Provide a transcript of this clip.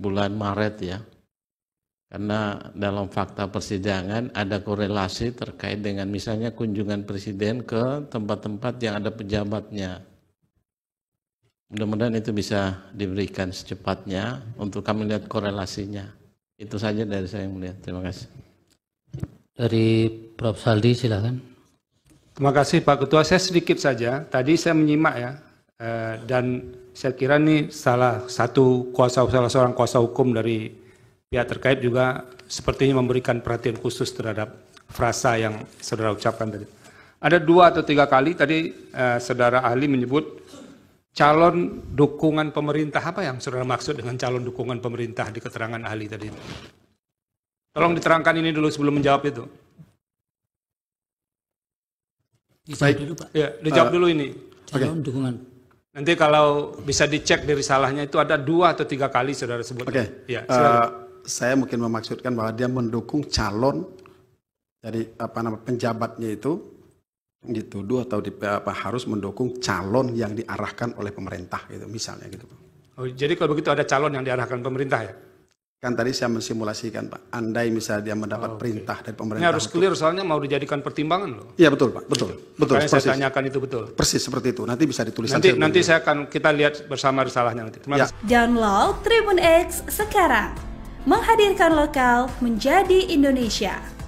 bulan Maret ya. Karena dalam fakta persidangan ada korelasi terkait dengan misalnya kunjungan presiden ke tempat-tempat yang ada pejabatnya. Mudah-mudahan itu bisa diberikan secepatnya untuk kami lihat korelasinya. Itu saja dari saya yang melihat. Terima kasih. Dari Prof. Saldi silakan. Terima kasih Pak Ketua. Saya sedikit saja. Tadi saya menyimak ya eh, dan saya kira ini salah satu kuasa salah seorang kuasa hukum dari pihak terkait juga sepertinya memberikan perhatian khusus terhadap frasa yang saudara ucapkan tadi. Ada dua atau tiga kali tadi eh, saudara ahli menyebut calon dukungan pemerintah apa yang saudara maksud dengan calon dukungan pemerintah di keterangan ahli tadi? Tolong diterangkan ini dulu sebelum menjawab itu. Baik. dulu Pak. Ya, dijawab uh, dulu ini. Calon okay. dukungan Nanti kalau bisa dicek dari salahnya itu ada dua atau tiga kali saudara sebut. Oke. Okay. Ya, uh, saya mungkin memaksudkan bahwa dia mendukung calon dari apa nama penjabatnya itu dituduh atau di, apa, harus mendukung calon yang diarahkan oleh pemerintah gitu misalnya gitu. Oh, jadi kalau begitu ada calon yang diarahkan pemerintah ya? Kan tadi saya mensimulasikan Pak, andai misalnya dia mendapat oh, okay. perintah dari pemerintah. Ini harus clear soalnya mau dijadikan pertimbangan loh. Iya betul Pak, betul. Gitu. Betul. Makanya persis. saya tanyakan itu betul. Persis seperti itu. Nanti bisa ditulis Nanti nanti saya akan kita lihat bersama risalahnya nanti. Terima ya. Download Tribun X sekarang. Menghadirkan lokal menjadi Indonesia.